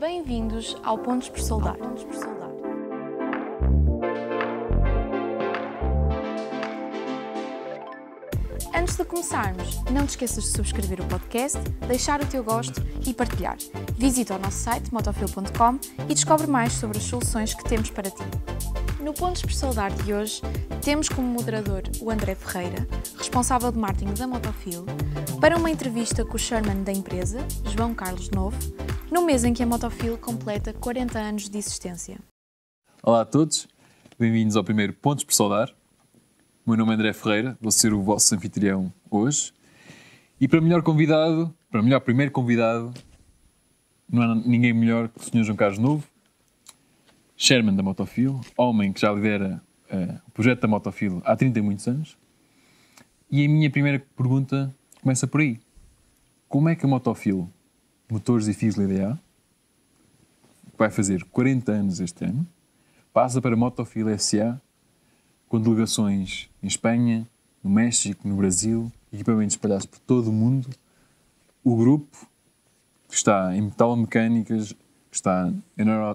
Bem-vindos ao Pontos por Soldar. Pontos por Soldar. Antes de começarmos, não te esqueças de subscrever o podcast, deixar o teu gosto e partilhar. Visita o nosso site motofil.com e descobre mais sobre as soluções que temos para ti. No Pontos por Soldar de hoje, temos como moderador o André Ferreira, responsável de marketing da Motofil, para uma entrevista com o Sherman da empresa, João Carlos Novo, no mês em que a Motofil completa 40 anos de existência. Olá a todos, bem-vindos ao primeiro Pontos por Saudar. O meu nome é André Ferreira, vou ser o vosso anfitrião hoje. E para melhor convidado, para melhor primeiro convidado, não há ninguém melhor que o Sr. João Carlos Novo, Sherman da Motofil, homem que já lidera uh, o projeto da Motofil há 30 e muitos anos. E a minha primeira pergunta começa por aí. Como é que a Motofil motores e fios LDA, vai fazer 40 anos este ano, passa para Motofil SA, com delegações em Espanha, no México, no Brasil, equipamentos espalhados por todo o mundo. O grupo que está em mecânicas, que está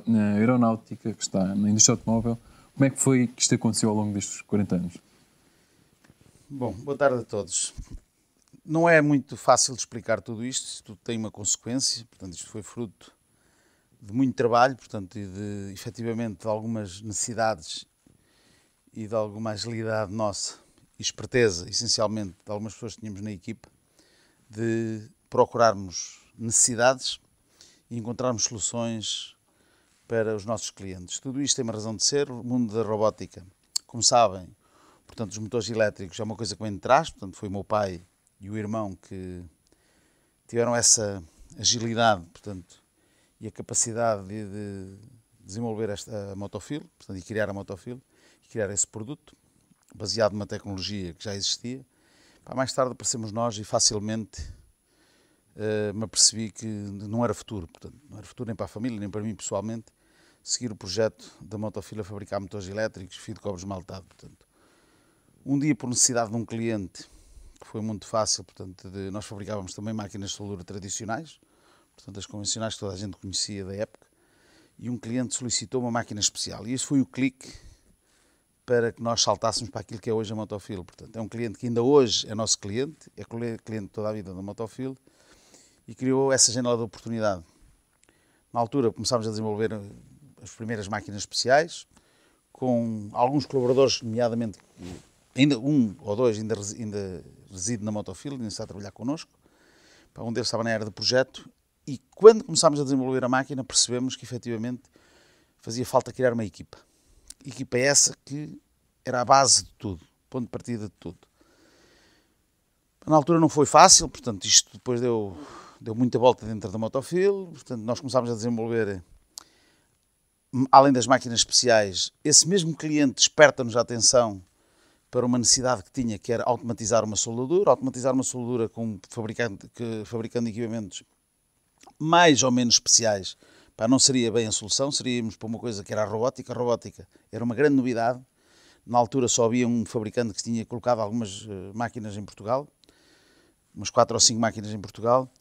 na aeronáutica, que está na indústria automóvel. Como é que foi que isto aconteceu ao longo destes 40 anos? Bom, boa tarde a todos. Não é muito fácil de explicar tudo isto, isto tudo tem uma consequência, portanto, isto foi fruto de muito trabalho, portanto, e de, efetivamente, de algumas necessidades e de alguma agilidade nossa e esperteza, essencialmente, de algumas pessoas que tínhamos na equipa, de procurarmos necessidades e encontrarmos soluções para os nossos clientes. Tudo isto tem uma razão de ser, o mundo da robótica, como sabem, portanto, os motores elétricos é uma coisa que vem de trás, portanto, foi o meu pai e o irmão que tiveram essa agilidade, portanto, e a capacidade de, de desenvolver esta motofil, portanto, e criar a motofil, e criar esse produto, baseado numa tecnologia que já existia. para mais tarde aparecemos nós e facilmente uh, me apercebi que não era futuro, portanto, não era futuro nem para a família, nem para mim pessoalmente, seguir o projeto da a fabricar motores elétricos, fio de cobre esmaltado, portanto. Um dia, por necessidade de um cliente, que foi muito fácil, portanto, de, nós fabricávamos também máquinas de soldura tradicionais, portanto, as convencionais que toda a gente conhecia da época, e um cliente solicitou uma máquina especial, e isso foi o clique para que nós saltássemos para aquilo que é hoje a Motofil. Portanto, é um cliente que ainda hoje é nosso cliente, é cliente toda a vida da Motofil, e criou essa janela de oportunidade. Na altura começámos a desenvolver eh, as primeiras máquinas especiais, com alguns colaboradores, nomeadamente ainda um ou dois ainda, ainda reside na Motofilm, está a trabalhar connosco. Um deles estava na área de projeto e quando começámos a desenvolver a máquina percebemos que efetivamente fazia falta criar uma equipa. Equipa essa que era a base de tudo, ponto de partida de tudo. Na altura não foi fácil, portanto isto depois deu, deu muita volta dentro da Motofil, portanto nós começámos a desenvolver, hum, além das máquinas especiais, esse mesmo cliente desperta-nos a atenção para uma necessidade que tinha, que era automatizar uma soldadura, automatizar uma soldadura com fabricando, que, fabricando equipamentos mais ou menos especiais, para não seria bem a solução, seríamos para uma coisa que era a robótica. A robótica era uma grande novidade. Na altura só havia um fabricante que tinha colocado algumas eh, máquinas em Portugal, umas quatro ou cinco máquinas em Portugal,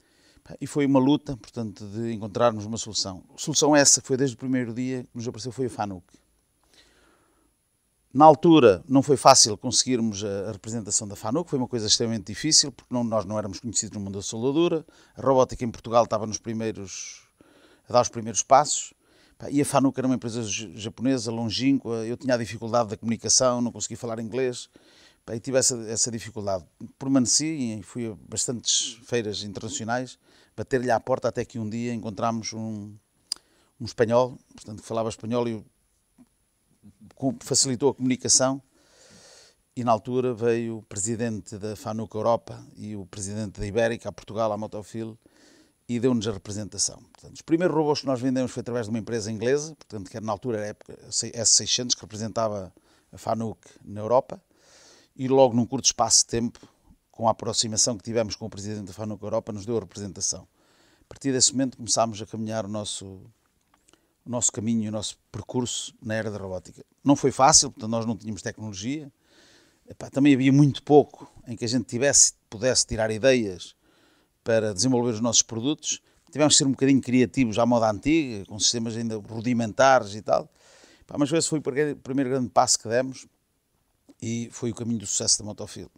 e foi uma luta, portanto, de encontrarmos uma solução. A solução essa que foi desde o primeiro dia que nos apareceu foi a FANUC. Na altura não foi fácil conseguirmos a representação da FANUC, foi uma coisa extremamente difícil, porque não, nós não éramos conhecidos no mundo da soldadura, a robótica em Portugal estava nos primeiros, a dar os primeiros passos, e a FANUC era uma empresa japonesa, longínqua, eu tinha a dificuldade da comunicação, não conseguia falar inglês, e tive essa, essa dificuldade. Permaneci e fui a bastantes feiras internacionais, bater-lhe à porta até que um dia encontramos um, um espanhol, portanto, falava espanhol e facilitou a comunicação e na altura veio o presidente da FANUC Europa e o presidente da Ibérica a Portugal, a Motofil, e deu-nos a representação. Portanto, os primeiros robôs que nós vendemos foi através de uma empresa inglesa, portanto, que era na altura era época, S600, que representava a FANUC na Europa, e logo num curto espaço de tempo, com a aproximação que tivemos com o presidente da FANUC Europa, nos deu a representação. A partir desse momento começámos a caminhar o nosso o nosso caminho, o nosso percurso na era da robótica. Não foi fácil, portanto, nós não tínhamos tecnologia. Epá, também havia muito pouco em que a gente tivesse, pudesse tirar ideias para desenvolver os nossos produtos. Tivemos de ser um bocadinho criativos à moda antiga, com sistemas ainda rudimentares e tal. Epá, mas esse foi o primeiro grande passo que demos e foi o caminho do sucesso da Motofilm.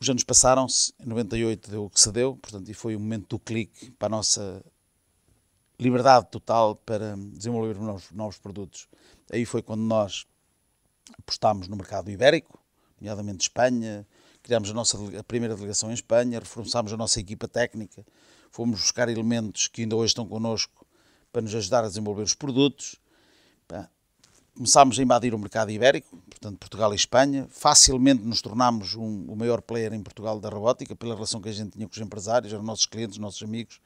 Os anos passaram-se, em 98 deu o que se deu, portanto, e foi o momento do clique para a nossa liberdade total para desenvolver novos, novos produtos. Aí foi quando nós apostámos no mercado ibérico, nomeadamente Espanha, criámos a nossa a primeira delegação em Espanha, reforçámos a nossa equipa técnica, fomos buscar elementos que ainda hoje estão connosco para nos ajudar a desenvolver os produtos. Começámos a invadir o mercado ibérico, portanto Portugal e Espanha. Facilmente nos tornámos um, o maior player em Portugal da robótica, pela relação que a gente tinha com os empresários, eram nossos clientes, nossos amigos,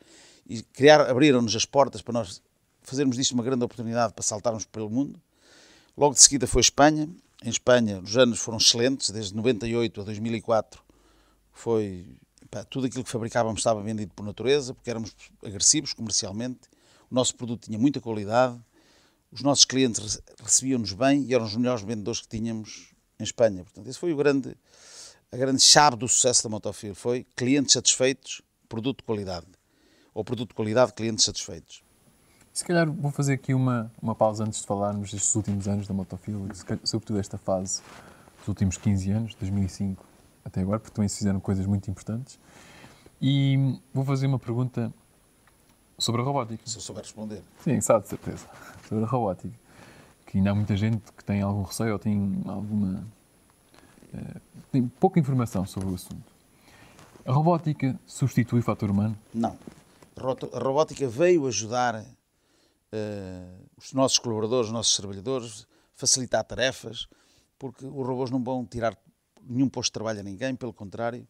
e criar, abriram-nos as portas para nós fazermos disto uma grande oportunidade para saltarmos pelo mundo. Logo de seguida foi Espanha. Em Espanha os anos foram excelentes, desde 98 a 2004 foi pá, tudo aquilo que fabricávamos estava vendido por natureza, porque éramos agressivos comercialmente, o nosso produto tinha muita qualidade, os nossos clientes recebiam-nos bem e eram os melhores vendedores que tínhamos em Espanha. Portanto, esse foi o grande, a grande chave do sucesso da Motofil, foi clientes satisfeitos, produto de qualidade ou produto de qualidade, clientes satisfeitos. Se calhar vou fazer aqui uma, uma pausa antes de falarmos destes últimos anos da Motofila, sobretudo esta fase dos últimos 15 anos, 2005 até agora, porque também se fizeram coisas muito importantes. E vou fazer uma pergunta sobre a robótica. Se eu souber responder. Sim, sabe, de certeza. Sobre a robótica. Que ainda há muita gente que tem algum receio ou tem alguma. Uh, tem pouca informação sobre o assunto. A robótica substitui o fator humano? Não. A robótica veio ajudar uh, os nossos colaboradores, os nossos trabalhadores, facilitar tarefas, porque os robôs não vão tirar nenhum posto de trabalho a ninguém, pelo contrário.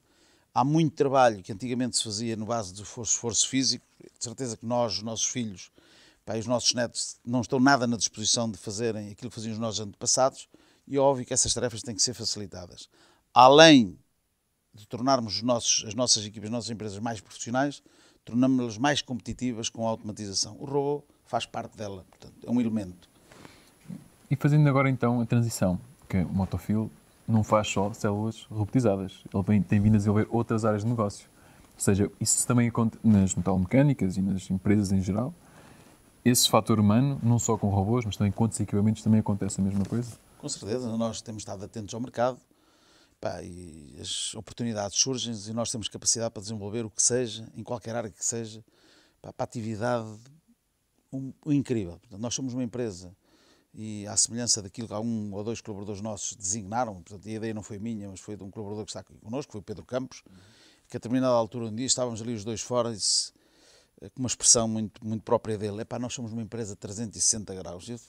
Há muito trabalho que antigamente se fazia no base do esforço físico, de certeza que nós, os nossos filhos, os nossos netos não estão nada na disposição de fazerem aquilo que faziam os nossos antepassados, e é óbvio que essas tarefas têm que ser facilitadas. Além de tornarmos nossos, as nossas equipes, as nossas empresas mais profissionais, tornamos-las mais competitivas com a automatização. O robô faz parte dela, portanto, é um elemento. E fazendo agora então a transição, que o Motofil não faz só células robotizadas, ele tem vindo a desenvolver outras áreas de negócio. Ou seja, isso também acontece nas metalmecânicas e nas empresas em geral. Esse fator humano, não só com robôs, mas também com outros equipamentos, também acontece a mesma coisa? Com certeza, nós temos estado atentos ao mercado Pá, e as oportunidades surgem e nós temos capacidade para desenvolver o que seja, em qualquer área que seja, pá, para atividade um, um incrível. Portanto, nós somos uma empresa e à semelhança daquilo que há um ou dois colaboradores nossos designaram, portanto, a ideia não foi minha, mas foi de um colaborador que está aqui connosco, foi o Pedro Campos, que a determinada altura um dia estávamos ali os dois fora e disse, eh, com uma expressão muito, muito própria dele, é pá, nós somos uma empresa de 360 graus. E eu,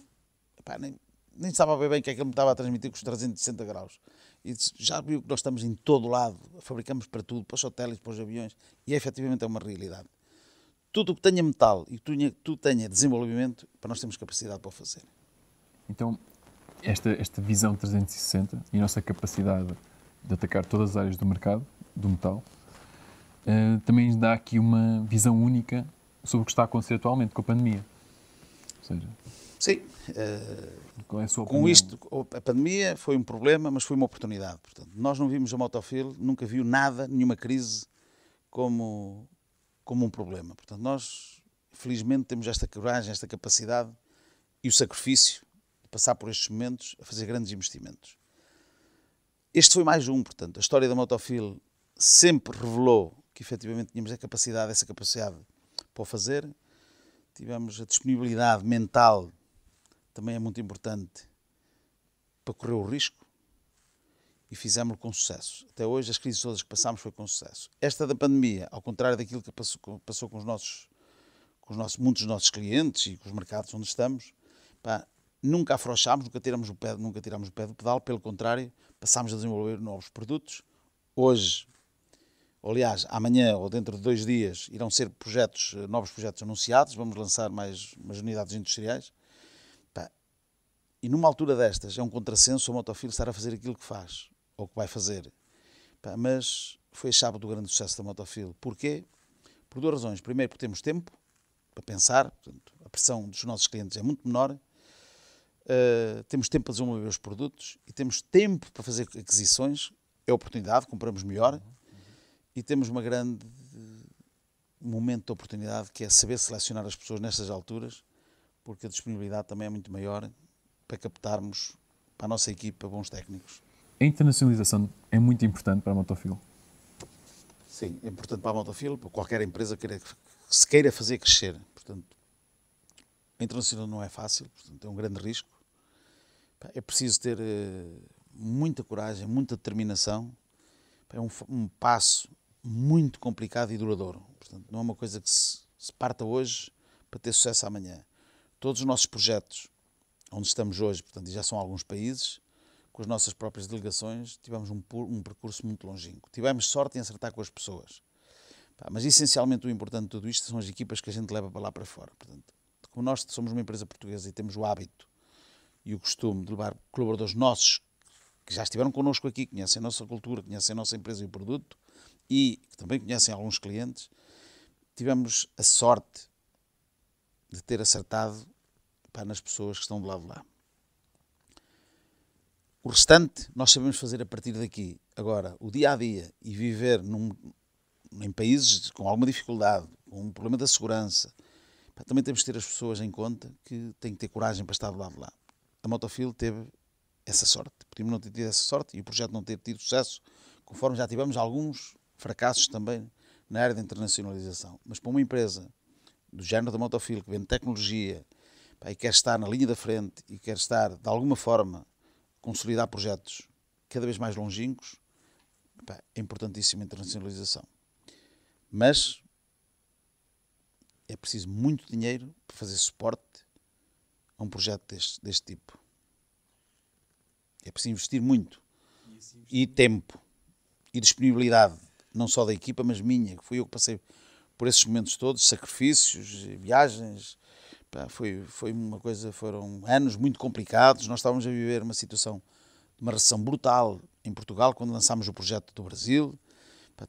epá, nem, nem sabia bem o que é que ele me estava a transmitir com os 360 graus e disse, já viu que nós estamos em todo lado, fabricamos para tudo, para os hotéis, para os aviões, e é, efetivamente é uma realidade. Tudo o que tenha metal e tudo, tu tenha desenvolvimento, para nós temos capacidade para o fazer. Então, esta, esta visão 360 e a nossa capacidade de atacar todas as áreas do mercado, do metal, uh, também nos dá aqui uma visão única sobre o que está a acontecer atualmente com a pandemia. Ou seja, Sim. Uh, é com isto, a pandemia foi um problema, mas foi uma oportunidade. Portanto, nós não vimos a Motofil, nunca viu nada, nenhuma crise, como, como um problema. Portanto, nós, felizmente, temos esta coragem, esta capacidade e o sacrifício de passar por estes momentos a fazer grandes investimentos. Este foi mais um, portanto. A história da Motofil sempre revelou que efetivamente tínhamos a capacidade, essa capacidade para o fazer. Tivemos a disponibilidade mental também é muito importante para correr o risco e fizemos com sucesso. Até hoje, as crises todas que passámos foi com sucesso. Esta da pandemia, ao contrário daquilo que passou, passou com os nossos, com os nossos, muitos dos nossos clientes e com os mercados onde estamos, pá, nunca afrouxámos, nunca tiramos o pé, nunca tiramos o pé do pedal, pelo contrário, passámos a desenvolver novos produtos. Hoje, ou, aliás, amanhã ou dentro de dois dias irão ser projetos, novos projetos anunciados, vamos lançar mais unidades industriais e numa altura destas, é um contrassenso o Motofilho estar a fazer aquilo que faz, ou que vai fazer. Mas foi a chave do grande sucesso da Motofilho. Porquê? Por duas razões. Primeiro, porque temos tempo para pensar, portanto, a pressão dos nossos clientes é muito menor, Uh, temos tempo para desenvolver os produtos e temos tempo para fazer aquisições, é oportunidade, compramos melhor uhum. e temos uma grande uh, momento de oportunidade que é saber selecionar as pessoas nestas alturas, porque a disponibilidade também é muito maior para captarmos para a nossa equipa bons técnicos. A internacionalização é muito importante para a Motofil? Sim, é importante para a Motofil, para qualquer empresa que se queira fazer crescer. Portanto, a internacional não é fácil, portanto, é um grande risco. É preciso ter eh, muita coragem, muita determinação. É um, um passo muito complicado e duradouro. Portanto, não é uma coisa que se, se parta hoje para ter sucesso amanhã. Todos os nossos projetos onde estamos hoje, portanto, já são alguns países, com as nossas próprias delegações, tivemos um, um percurso muito longínquo. Tivemos sorte em acertar com as pessoas. Pá, mas essencialmente o importante de tudo isto são as equipas que a gente leva para lá para fora. Portanto, como nós somos uma empresa portuguesa e temos o hábito e o costume de levar colaboradores nossos que já estiveram connosco aqui, conhecem a nossa cultura, conhecem a nossa empresa e o produto e também conhecem alguns clientes, tivemos a sorte de ter acertado pá, nas pessoas que estão do lado de lá. O restante nós sabemos fazer a partir daqui. Agora, o dia a dia e viver num, em países com alguma dificuldade, com um problema da segurança, pá, também temos que ter as pessoas em conta que têm que ter coragem para estar do lado de lá. A Motofil teve essa sorte. Podíamos não ter tido essa sorte e o projeto não ter tido sucesso, conforme já tivemos alguns fracassos também na área da internacionalização. Mas para uma empresa do género da Motofil, que vende tecnologia, pá, e quer estar na linha da frente e quer estar, de alguma forma, consolidar projetos cada vez mais longínquos, pá, é importantíssima a internacionalização. Mas é preciso muito dinheiro para fazer suporte a um projeto deste, deste tipo. É preciso investir muito. E, e tempo. E disponibilidade. Não só da equipa, mas minha. que Fui eu que passei por esses momentos todos, sacrifícios, viagens, foi, foi uma coisa, foram anos muito complicados. Nós estávamos a viver uma situação de uma recessão brutal em Portugal quando lançámos o projeto do Brasil.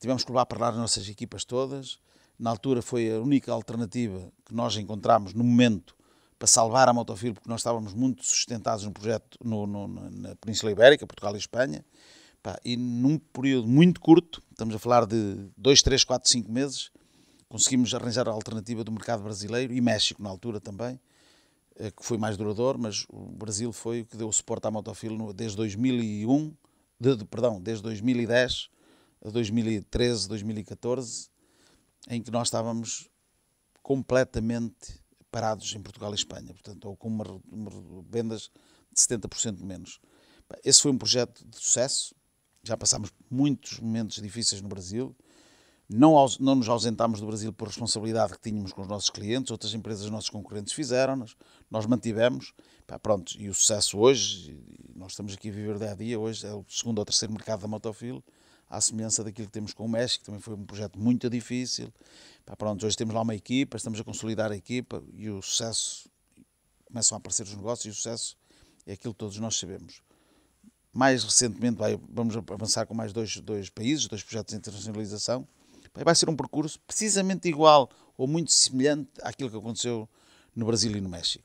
tivemos que levar para lá as nossas equipas todas. Na altura foi a única alternativa que nós encontramos no momento para salvar a Motofil, porque nós estávamos muito sustentados no projeto no, no, na Península Ibérica, Portugal e Espanha. e num período muito curto, estamos a falar de 2, 3, 4, 5 meses, conseguimos arranjar a alternativa do mercado brasileiro e México na altura também, eh, que foi mais duradouro, mas o Brasil foi o que deu suporte à Motofilo desde 2001, de, perdão, desde 2010 a 2013, 2014, em que nós estávamos completamente parados em Portugal e Espanha, portanto, ou com uma, uma vendas de 70% menos. Esse foi um projeto de sucesso, já passámos muitos momentos difíceis no Brasil, não, não, nos ausentámos do Brasil por responsabilidade que tínhamos com os nossos clientes, outras empresas, nossos concorrentes fizeram nos nós mantivemos. Pá, pronto, e o sucesso hoje, nós estamos aqui a viver dia a dia, hoje é o segundo ou terceiro mercado da Motofil, à semelhança daquilo que temos com o México, que também foi um projeto muito difícil. Pá, pronto, hoje temos lá uma equipa, estamos a consolidar a equipa e o sucesso, começam a aparecer os negócios e o sucesso é aquilo que todos nós sabemos. Mais recentemente vai, vamos avançar com mais dois, dois países, dois projetos de internacionalização, vai ser um percurso precisamente igual ou muito semelhante àquilo que aconteceu no Brasil e no México.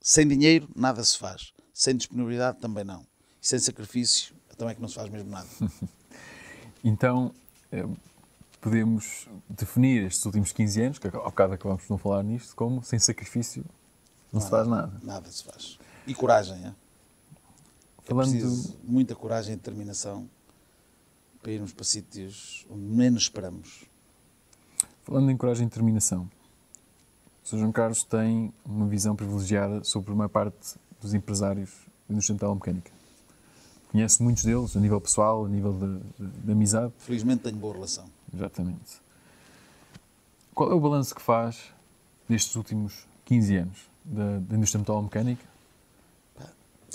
Sem dinheiro, nada se faz. Sem disponibilidade, também não. E sem sacrifício, também é que não se faz mesmo nada. então, eh, podemos definir estes últimos 15 anos, que ao bocado acabamos de não falar nisto, como sem sacrifício não se faz nada. Nada se faz. E coragem, é? é Falando é preciso muita coragem e determinação para irmos para sítios onde menos esperamos. Falando em coragem e determinação, o Sr. João Carlos tem uma visão privilegiada sobre uma parte dos empresários da indústria metal mecânica. Conhece muitos deles, a nível pessoal, a nível de, de, de amizade. Felizmente tenho boa relação. Exatamente. Qual é o balanço que faz destes últimos 15 anos da, da indústria metalomecânica?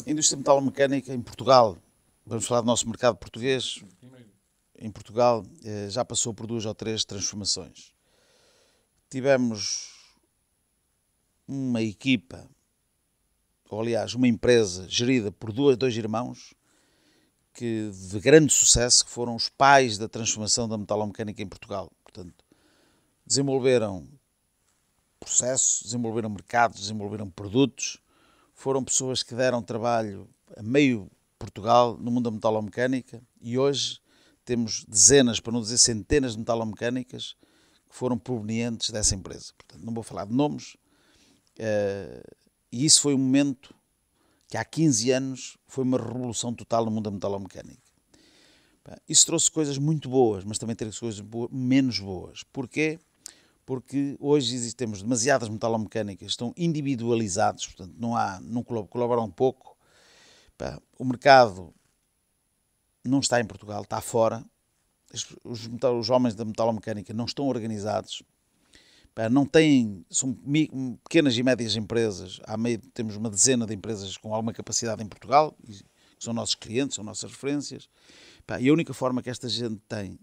A indústria metalomecânica em Portugal, vamos falar do nosso mercado português, em Portugal eh, já passou por duas ou três transformações. Tivemos uma equipa, ou aliás, uma empresa gerida por dois, irmãos que de grande sucesso, que foram os pais da transformação da metalomecânica em Portugal. Portanto, desenvolveram processos, desenvolveram mercados, desenvolveram produtos, foram pessoas que deram trabalho a meio Portugal no mundo da metalomecânica e hoje temos dezenas, para não dizer centenas de metalomecânicas que foram provenientes dessa empresa. Portanto, não vou falar de nomes. Eh, e isso foi um momento que há 15 anos foi uma revolução total no mundo da metalomecânica. Isso trouxe coisas muito boas, mas também trouxe coisas boas, menos boas. Porquê? Porque hoje temos demasiadas metalomecânicas, estão individualizados, portanto não há, não colaboram pouco. O mercado não está em Portugal, está fora. Os, metal, os homens da metalomecânica não estão organizados, não têm, são pequenas e médias empresas. Há meio, temos uma dezena de empresas com alguma capacidade em Portugal, que são nossos clientes, são nossas referências. E a única forma que esta gente tem,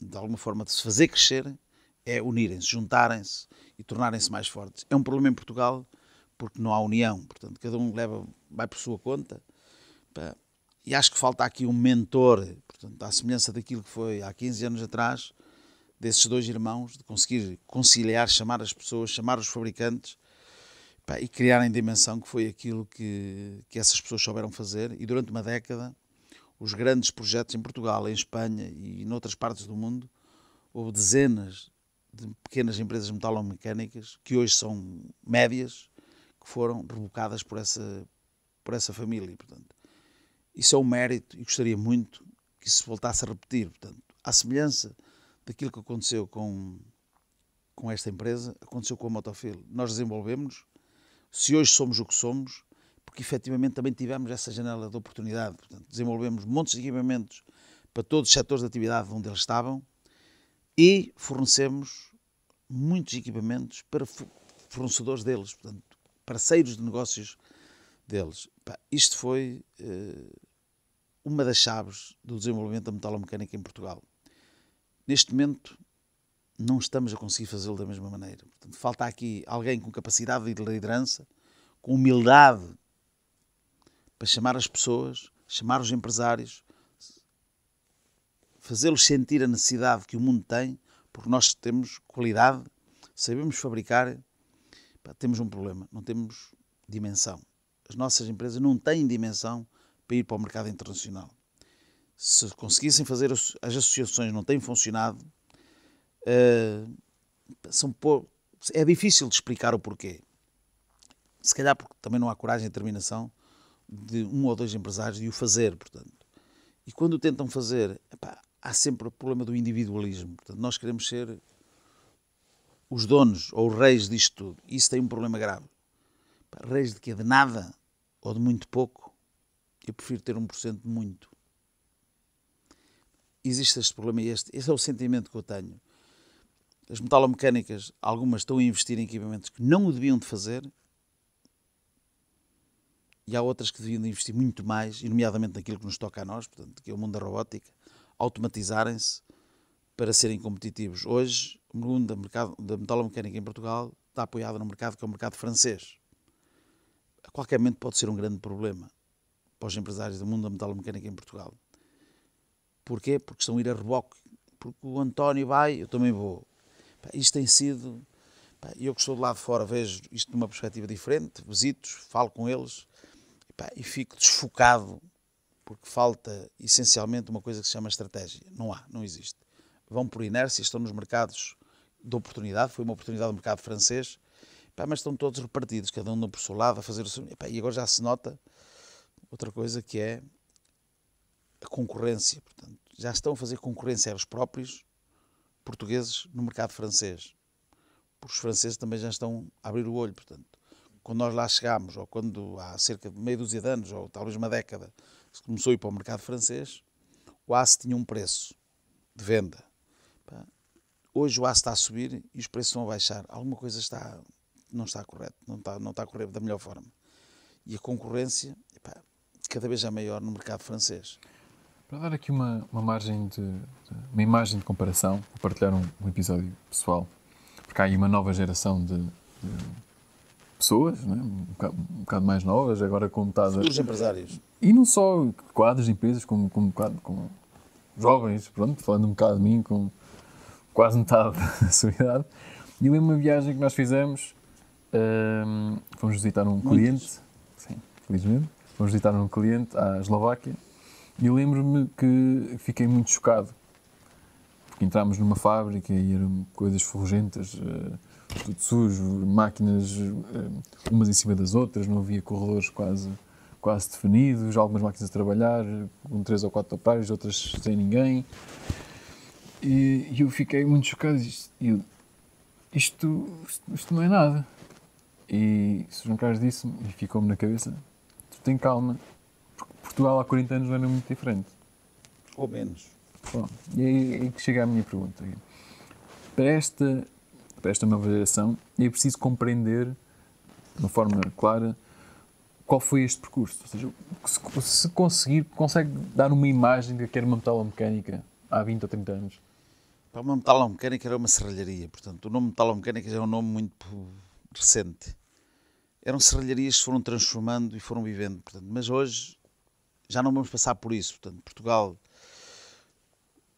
de alguma forma, de se fazer crescer é unirem-se, juntarem-se e tornarem-se mais fortes. É um problema em Portugal porque não há união, portanto, cada um leva, vai por sua conta. E acho que falta aqui um mentor, portanto, à semelhança daquilo que foi há 15 anos atrás, desses dois irmãos, de conseguir conciliar, chamar as pessoas, chamar os fabricantes pá, e criarem dimensão que foi aquilo que, que essas pessoas souberam fazer. E durante uma década, os grandes projetos em Portugal, em Espanha e noutras partes do mundo, houve dezenas de pequenas empresas metalomecânicas, que hoje são médias, que foram rebocadas por essa, por essa família. Portanto, isso é um mérito e gostaria muito que isso voltasse a repetir. Portanto, à semelhança daquilo que aconteceu com, com esta empresa, aconteceu com a Motofil. Nós desenvolvemos se hoje somos o que somos, porque efetivamente também tivemos essa janela de oportunidade. Portanto, desenvolvemos montes de equipamentos para todos os setores de atividade onde eles estavam e fornecemos muitos equipamentos para fornecedores deles, portanto, parceiros de negócios deles. isto foi eh, uma das chaves do desenvolvimento da metalomecânica em Portugal. Neste momento, não estamos a conseguir fazê-lo da mesma maneira. Portanto, falta aqui alguém com capacidade de liderança, com humildade para chamar as pessoas, chamar os empresários, fazê-los sentir a necessidade que o mundo tem, porque nós temos qualidade, sabemos fabricar, temos um problema, não temos dimensão. As nossas empresas não têm dimensão para ir para o mercado internacional. Se conseguissem fazer as associações, não têm funcionado. Eh, são É difícil de explicar o porquê. Se calhar porque também não há coragem e determinação de um ou dois empresários de o fazer, portanto. E quando tentam fazer, epá, há sempre o problema do individualismo. Portanto, nós queremos ser os donos ou os reis disto tudo. Isso tem um problema grave. Reis de quê? De nada ou de muito pouco? Eu prefiro ter 1% muito. Existe este problema e este, este é o sentimento que eu tenho. As metalomecânicas, algumas estão a investir em equipamentos que não o deviam de fazer e há outras que deviam de investir muito mais, e nomeadamente naquilo que nos toca a nós, portanto, que é o mundo da robótica, automatizarem-se para serem competitivos. Hoje, o mundo da, mercado, da metalomecânica em Portugal está apoiado no mercado que é o mercado francês. A qualquer momento pode ser um grande problema para os empresários do mundo da metalomecânica em Portugal. Porquê? Porque estão a ir a reboque. Porque o António vai, eu também vou. Isto tem sido. Eu que estou do lado de fora vejo isto de uma perspectiva diferente, visito, falo com eles e fico desfocado porque falta essencialmente uma coisa que se chama estratégia. Não há, não existe. Vão por inércia, estão nos mercados de oportunidade, foi uma oportunidade do mercado francês, mas estão todos repartidos, cada um por seu lado a fazer o seu. E agora já se nota Outra coisa que é a concorrência. Portanto, já estão a fazer concorrência aos próprios portugueses no mercado francês. Porque os franceses também já estão a abrir o olho. Portanto, quando nós lá chegámos, ou quando há cerca de meia dúzia de anos, ou talvez uma década, se começou a ir para o mercado francês, o aço tinha um preço de venda. Hoje o aço está a subir e os preços vão baixar. Alguma coisa está, não está correta, não está, não está a correr da melhor forma. E a concorrência, epá, cada vez já é maior no mercado francês. Para dar aqui uma, uma margem de, uma imagem de comparação, vou partilhar um, um episódio pessoal, porque há aí uma nova geração de, de pessoas, né? um, bocado, um, bocado, mais novas, agora com metade. Dos empresários. E não só quadros de empresas, como, como, com jovens, pronto, falando um bocado de mim, com quase metade da sua idade. E eu lembro uma viagem que nós fizemos, um, ehm, fomos visitar um Muitos. cliente, sim, felizmente, fomos visitar um cliente à Eslováquia e lembro-me que fiquei muito chocado porque entramos numa fábrica e eram coisas ferrugentas, uh, eh, tudo sujo, máquinas uh, umas em cima das outras, não havia corredores quase quase definidos, algumas máquinas a trabalhar, com três ou quatro operários, outras sem ninguém. E, e eu fiquei muito chocado. Isto, isto, isto, não é nada. E o João Carlos disse-me, e ficou-me na cabeça, tem calma. Porque Portugal há 40 anos não era muito diferente. Ou menos. Bom, e aí que chega a minha pergunta. Para esta, para esta nova geração, é preciso compreender, de uma forma clara, qual foi este percurso. Ou seja, se, se conseguir, consegue dar uma imagem de que era uma metalomecânica há 20 ou 30 anos? Para uma metalomecânica era uma serralharia, portanto, o nome metalomecânica já é um nome muito recente eram serralharias que foram transformando e foram vivendo. Portanto, mas hoje já não vamos passar por isso. Portanto, Portugal,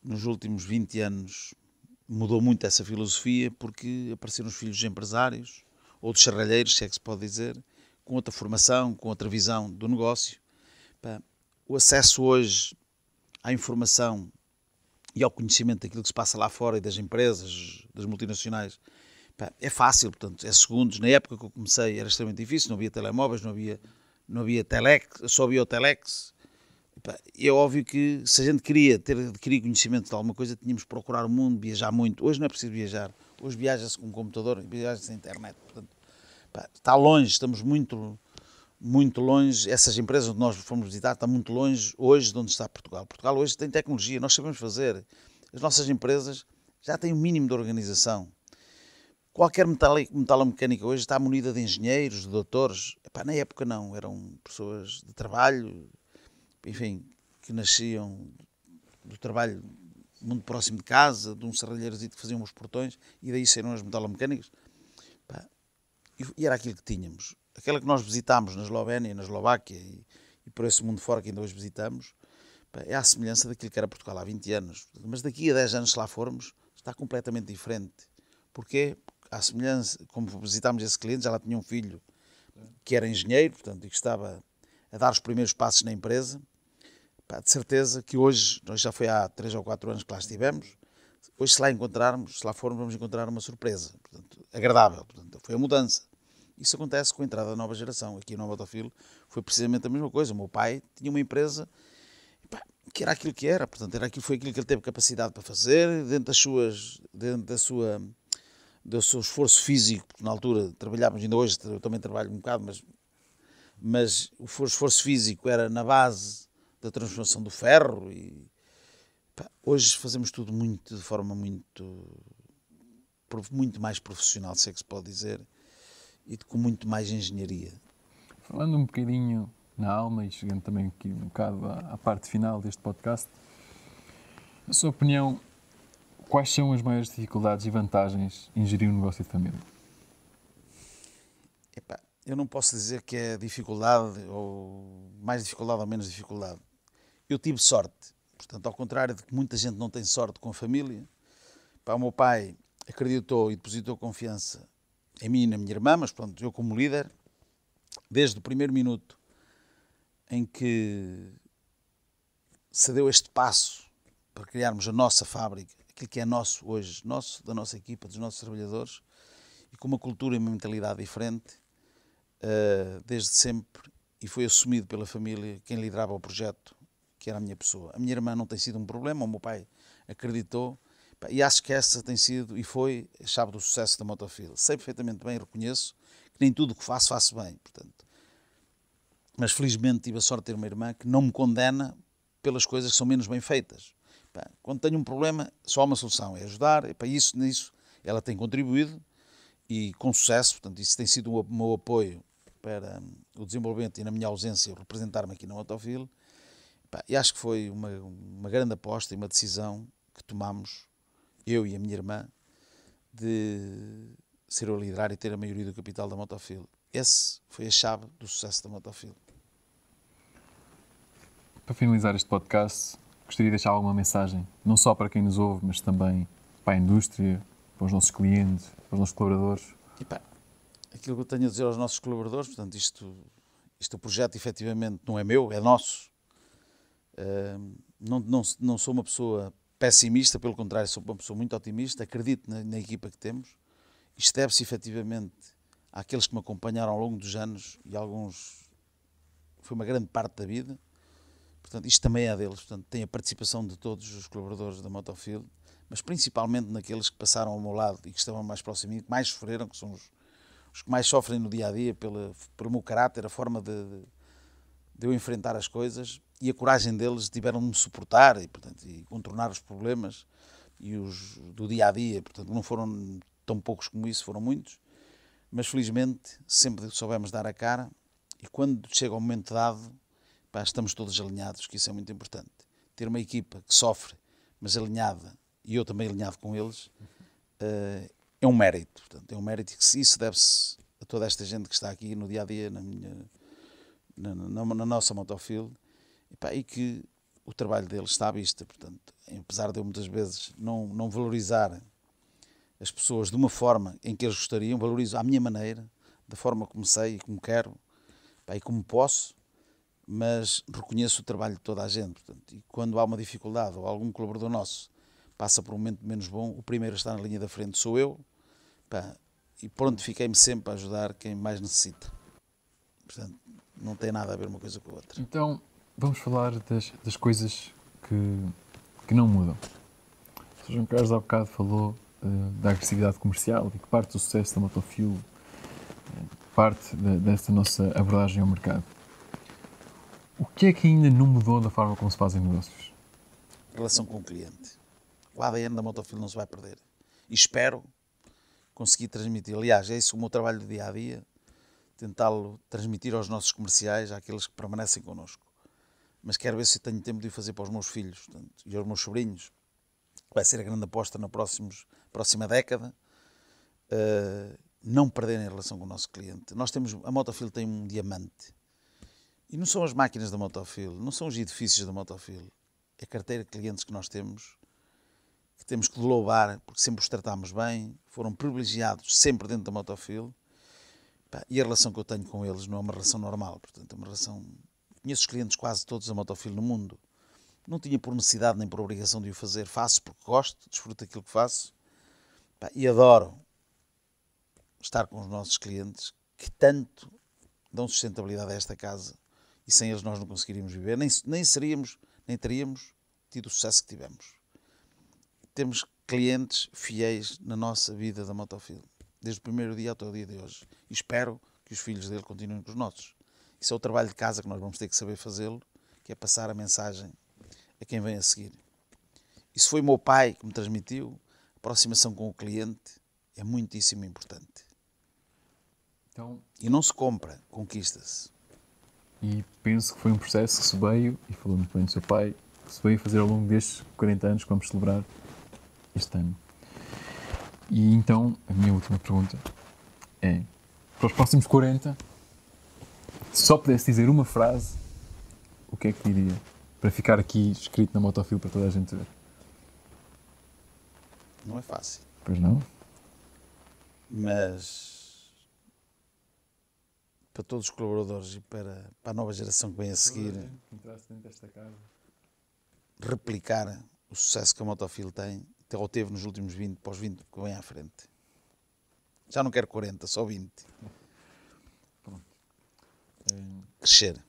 nos últimos 20 anos, mudou muito essa filosofia porque apareceram os filhos de empresários, ou de serralheiros, se é que se pode dizer, com outra formação, com outra visão do negócio. O acesso hoje à informação e ao conhecimento daquilo que se passa lá fora e das empresas, das multinacionais, é fácil, portanto, é segundos. Na época que eu comecei era extremamente difícil, não havia telemóveis, não havia, não havia telex, só havia o telex. E é óbvio que se a gente queria ter adquirir conhecimento de alguma coisa, tínhamos que procurar o mundo, viajar muito. Hoje não é preciso viajar, hoje viaja-se com um computador, viaja-se na internet. Portanto, pá, está longe, estamos muito, muito longe. Essas empresas onde nós fomos visitar estão muito longe hoje de onde está Portugal. Portugal hoje tem tecnologia, nós sabemos fazer. As nossas empresas já têm o um mínimo de organização Qualquer metalomecânica hoje está munida de engenheiros, de doutores. Epá, na época não, eram pessoas de trabalho, enfim, que nasciam do trabalho muito próximo de casa, de um serralheirozito que faziam os portões, e daí saíram as metalomecânicas. Epá, e era aquilo que tínhamos. Aquela que nós visitámos na Eslovénia, na Eslováquia e, e por esse mundo fora que ainda hoje visitamos, epá, é à semelhança daquilo que era Portugal há 20 anos. Mas daqui a 10 anos, se lá formos, está completamente diferente. Porquê? à semelhança, como visitámos esse cliente, já lá tinha um filho que era engenheiro, portanto, e que estava a dar os primeiros passos na empresa. Pá, de certeza que hoje, nós já foi há 3 ou 4 anos que lá estivemos, hoje se lá encontrarmos, se lá formos, vamos encontrar uma surpresa, portanto, agradável, portanto, foi a mudança. Isso acontece com a entrada da nova geração. Aqui no Botafilo foi precisamente a mesma coisa. O meu pai tinha uma empresa pá, que era aquilo que era, portanto, era aquilo, foi aquilo que ele teve capacidade para fazer, dentro das suas, dentro da sua do seu esforço físico, na altura trabalhávamos, ainda hoje eu também trabalho um bocado, mas, mas o esforço físico era na base da transformação do ferro e pá, hoje fazemos tudo muito de forma muito muito mais profissional, se é que se pode dizer, e com muito mais engenharia. Falando um bocadinho na alma e chegando também aqui um bocado à, à parte final deste podcast, a sua opinião Quais são as maiores dificuldades e vantagens em gerir um negócio de família? Epá, eu não posso dizer que é dificuldade, ou mais dificuldade ou menos dificuldade. Eu tive sorte. Portanto, ao contrário de que muita gente não tem sorte com a família, o meu pai acreditou e depositou confiança em mim e na minha irmã, mas pronto, eu como líder, desde o primeiro minuto em que se deu este passo para criarmos a nossa fábrica, aquilo que é nosso hoje, nosso, da nossa equipa, dos nossos trabalhadores, e com uma cultura e uma mentalidade diferente, uh, desde sempre, e foi assumido pela família quem liderava o projeto, que era a minha pessoa. A minha irmã não tem sido um problema, o meu pai acreditou, e acho que essa tem sido e foi a chave do sucesso da Motofil. Sei perfeitamente bem, reconheço, que nem tudo o que faço, faço bem, portanto. Mas felizmente tive a sorte de ter uma irmã que não me condena pelas coisas que são menos bem feitas. Quando tenho um problema, só há uma solução, é ajudar, e para isso, nisso, ela tem contribuído e com sucesso, portanto, isso tem sido o meu apoio para hum, o desenvolvimento e, na minha ausência, representar-me aqui no Autofil. E acho que foi uma, uma grande aposta e uma decisão que tomamos, eu e a minha irmã, de ser o liderar e ter a maioria do capital da Motofil. Esse foi a chave do sucesso da Motofil. Para finalizar este podcast, gostaria de deixar alguma mensagem, não só para quem nos ouve, mas também para a indústria, para os nossos clientes, para os nossos colaboradores? aquilo que eu tenho a dizer aos nossos colaboradores, portanto, isto, isto o projeto efetivamente não é meu, é nosso. Uh, não, não, não sou uma pessoa pessimista, pelo contrário, sou uma pessoa muito otimista, acredito na, na equipa que temos. Isto deve-se efetivamente àqueles que me acompanharam ao longo dos anos e alguns. foi uma grande parte da vida Portanto, isto também é deles, portanto, tem a participação de todos os colaboradores da Motofield, mas principalmente naqueles que passaram ao meu lado e que estavam mais próximos mim, que mais sofreram, que são os, os que mais sofrem no dia a dia pela, pelo meu caráter, a forma de, de, de eu enfrentar as coisas e a coragem deles tiveram de me suportar e, portanto, e contornar os problemas e os do dia a dia, portanto, não foram tão poucos como isso, foram muitos, mas felizmente sempre soubemos dar a cara e quando chega o momento dado Pá, estamos todos alinhados, que isso é muito importante. Ter uma equipa que sofre, mas alinhada, e eu também alinhado com eles, uh, é um mérito. Portanto, é um mérito que isso deve-se a toda esta gente que está aqui no dia a dia, na, minha, na, na, na nossa Motofield e, pá, e que o trabalho deles está à vista. Portanto, apesar de eu muitas vezes não, não valorizar as pessoas de uma forma em que eles gostariam, valorizo à minha maneira, da forma como sei e como quero pá, e como posso, mas reconheço o trabalho de toda a gente. Portanto, e quando há uma dificuldade ou algum colaborador nosso passa por um momento menos bom, o primeiro a estar na linha da frente sou eu. Pá, e pronto, fiquei-me sempre a ajudar quem mais necessita. Portanto, não tem nada a ver uma coisa com a outra. Então, vamos falar das, das coisas que, que não mudam. O Sr. João Carlos há bocado falou uh, da agressividade comercial e que parte do sucesso da Motofuel, uh, parte de, desta nossa abordagem ao mercado. O que é que ainda não mudou da forma como se fazem negócios? Relação com o cliente. O ADN da Motofil não se vai perder. E espero conseguir transmitir. Aliás, é isso o meu trabalho do dia a dia, tentá-lo transmitir aos nossos comerciais, àqueles que permanecem connosco. Mas quero ver se tenho tempo de o fazer para os meus filhos portanto, e aos meus sobrinhos. Vai ser a grande aposta na próximos, próxima década. Uh, não perderem relação com o nosso cliente. Nós temos, a Motofil tem um diamante e não são as máquinas da Motofil, não são os edifícios da Motofil. É a carteira de clientes que nós temos, que temos que louvar, porque sempre os tratámos bem, foram privilegiados sempre dentro da Motofil. E a relação que eu tenho com eles não é uma relação normal, portanto, é uma relação. Conheço os clientes quase todos da Motofil no mundo. Não tinha por necessidade nem por obrigação de o fazer. Faço porque gosto, desfruto aquilo que faço e adoro estar com os nossos clientes que tanto dão sustentabilidade a esta casa e sem eles nós não conseguiríamos viver, nem, nem seríamos, nem teríamos tido o sucesso que tivemos. Temos clientes fiéis na nossa vida da Motofilm, desde o primeiro dia até o dia de hoje. E espero que os filhos dele continuem com os nossos. Isso é o trabalho de casa que nós vamos ter que saber fazê-lo, que é passar a mensagem a quem vem a seguir. Isso foi o meu pai que me transmitiu. A aproximação com o cliente é muitíssimo importante. Então... E não se compra, conquista-se e penso que foi um processo que se veio, e falou muito bem do seu pai, que se veio fazer ao longo destes 40 anos que vamos celebrar este ano. E então, a minha última pergunta é: para os próximos 40, se só pudesse dizer uma frase, o que é que diria? Para ficar aqui escrito na motofil para toda a gente ver. Não é fácil. Pois não? Mas para todos os colaboradores e para, para a nova geração que vem a seguir replicar o sucesso que a Motofil tem ou teve nos últimos 20, pós 20 que vem à frente. Já não quero 40, só 20. Pronto. Eh, Crescer.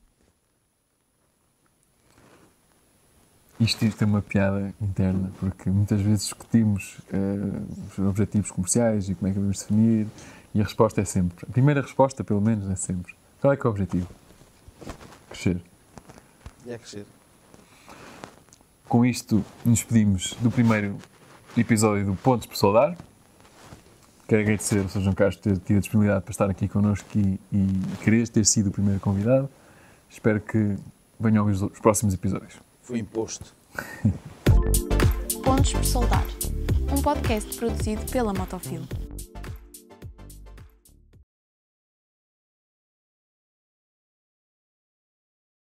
Isto, isto é uma piada interna, porque muitas vezes discutimos uh, objetivos comerciais e como é que vamos definir, e a resposta é sempre, a primeira resposta, pelo menos, é sempre. Qual é que é o objetivo? Crescer. É crescer. Com isto, nos pedimos do primeiro episódio do Pontos por Soldar. Quero agradecer ao Sr. João Carlos por ter tido a disponibilidade para estar aqui connosco e, e querer ter sido o primeiro convidado. Espero que venham ouvir os próximos episódios. Foi imposto. Pontos por Soldar, um podcast produzido pela Motofilm.